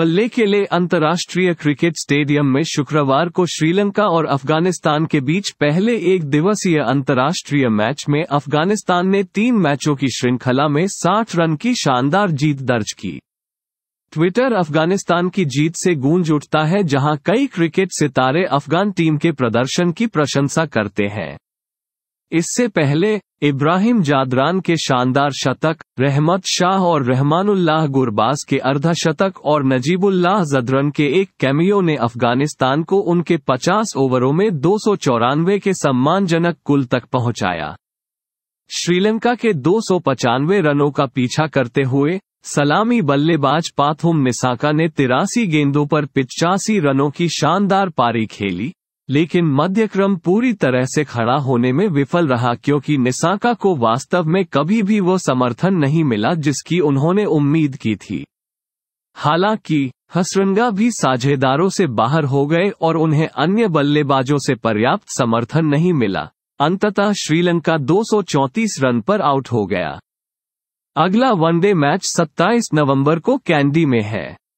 पल्ले के लिए अंतर्राष्ट्रीय क्रिकेट स्टेडियम में शुक्रवार को श्रीलंका और अफगानिस्तान के बीच पहले एक दिवसीय अंतर्राष्ट्रीय मैच में अफगानिस्तान ने तीन मैचों की श्रृंखला में 60 रन की शानदार जीत दर्ज की ट्विटर अफगानिस्तान की जीत से गूंज उठता है जहां कई क्रिकेट सितारे अफगान टीम के प्रदर्शन की प्रशंसा करते हैं इससे पहले इब्राहिम जादरान के शानदार शतक रहमत शाह और रहमानुल्लाह गुरबाज के अर्धशतक और नजीबुल्लाह जदरन के एक कैमियो ने अफगानिस्तान को उनके 50 ओवरों में दो के सम्मानजनक कुल तक पहुंचाया श्रीलंका के दो रनों का पीछा करते हुए सलामी बल्लेबाज पाथुम मिसाका ने तिरासी गेंदों पर पिचासी रनों की शानदार पारी खेली लेकिन मध्यक्रम पूरी तरह से खड़ा होने में विफल रहा क्योंकि निसाका को वास्तव में कभी भी वो समर्थन नहीं मिला जिसकी उन्होंने उम्मीद की थी हालांकि हसरंगा भी साझेदारों से बाहर हो गए और उन्हें अन्य बल्लेबाजों से पर्याप्त समर्थन नहीं मिला अंततः श्रीलंका 234 रन पर आउट हो गया अगला वनडे मैच 27 नवंबर को कैंडी में है